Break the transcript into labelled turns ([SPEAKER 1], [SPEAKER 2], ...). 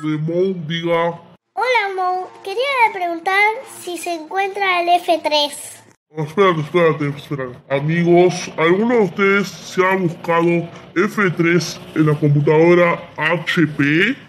[SPEAKER 1] de diga...
[SPEAKER 2] Hola, Mou, Quería preguntar si se encuentra el F3.
[SPEAKER 1] espérate, espérate, espérate. Amigos, ¿alguno de ustedes se ha buscado F3 en la computadora HP?